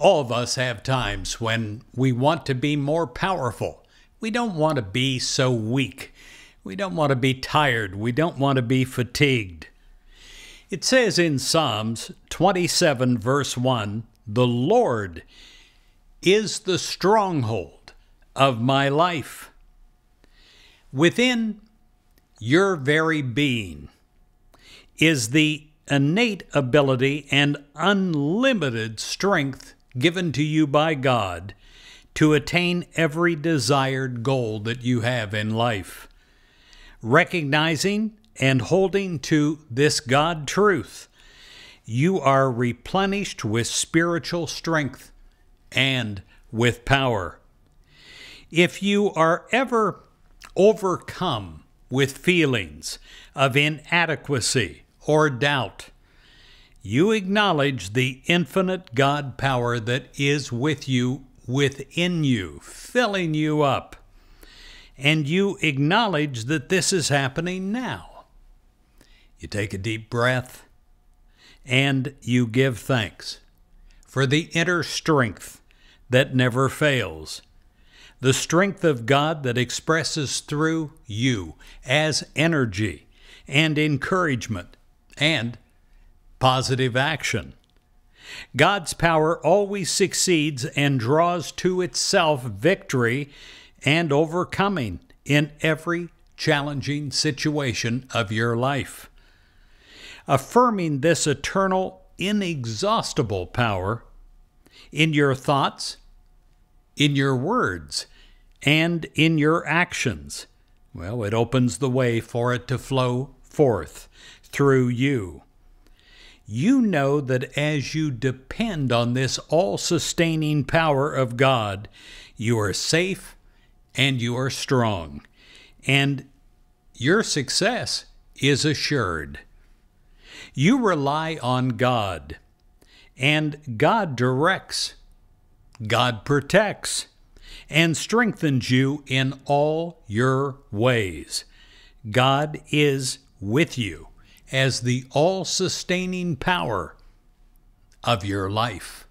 All of us have times when we want to be more powerful. We don't want to be so weak. We don't want to be tired. We don't want to be fatigued. It says in Psalms 27, verse 1 The Lord is the stronghold of my life. Within your very being is the innate ability and unlimited strength given to you by God to attain every desired goal that you have in life. Recognizing and holding to this God truth, you are replenished with spiritual strength and with power. If you are ever overcome with feelings of inadequacy or doubt, you acknowledge the infinite God power that is with you, within you, filling you up. And you acknowledge that this is happening now. You take a deep breath and you give thanks for the inner strength that never fails, the strength of God that expresses through you as energy and encouragement and positive action. God's power always succeeds and draws to itself victory and overcoming in every challenging situation of your life. Affirming this eternal, inexhaustible power in your thoughts, in your words, and in your actions, well, it opens the way for it to flow forth through you you know that as you depend on this all sustaining power of God, you are safe and you are strong, and your success is assured. You rely on God, and God directs, God protects, and strengthens you in all your ways. God is with you as the all sustaining power of your life.